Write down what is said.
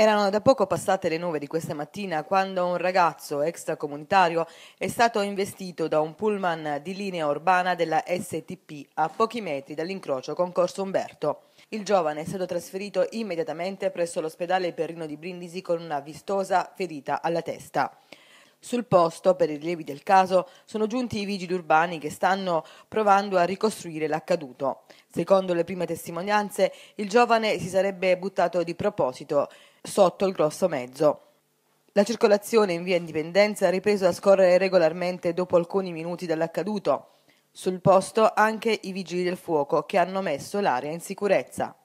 Erano da poco passate le 9 di questa mattina quando un ragazzo extracomunitario è stato investito da un pullman di linea urbana della STP a pochi metri dall'incrocio con Corso Umberto. Il giovane è stato trasferito immediatamente presso l'ospedale Perrino di Brindisi con una vistosa ferita alla testa. Sul posto, per i rilievi del caso, sono giunti i vigili urbani che stanno provando a ricostruire l'accaduto. Secondo le prime testimonianze, il giovane si sarebbe buttato di proposito sotto il grosso mezzo. La circolazione in via Indipendenza ha ripreso a scorrere regolarmente dopo alcuni minuti dall'accaduto. Sul posto anche i vigili del fuoco che hanno messo l'area in sicurezza.